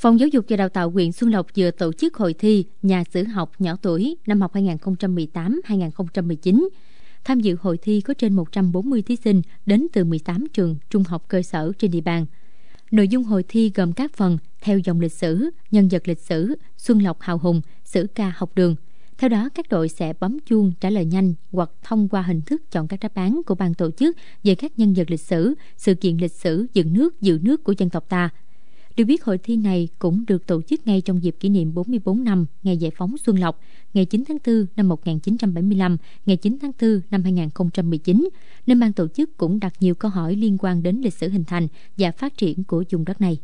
Phòng Giáo dục và Đào tạo huyện Xuân Lộc vừa tổ chức hội thi Nhà sử học nhỏ tuổi năm học 2018-2019. Tham dự hội thi có trên 140 thí sinh đến từ 18 trường trung học cơ sở trên địa bàn. Nội dung hội thi gồm các phần theo dòng lịch sử, nhân vật lịch sử, Xuân Lộc hào hùng, sử ca học đường. Theo đó, các đội sẽ bấm chuông trả lời nhanh hoặc thông qua hình thức chọn các đáp án của ban tổ chức về các nhân vật lịch sử, sự kiện lịch sử dựng nước, giữ nước của dân tộc ta – được biết hội thi này cũng được tổ chức ngay trong dịp kỷ niệm 44 năm ngày giải phóng Xuân Lộc, ngày 9 tháng 4 năm 1975, ngày 9 tháng 4 năm 2019, nên ban tổ chức cũng đặt nhiều câu hỏi liên quan đến lịch sử hình thành và phát triển của vùng đất này.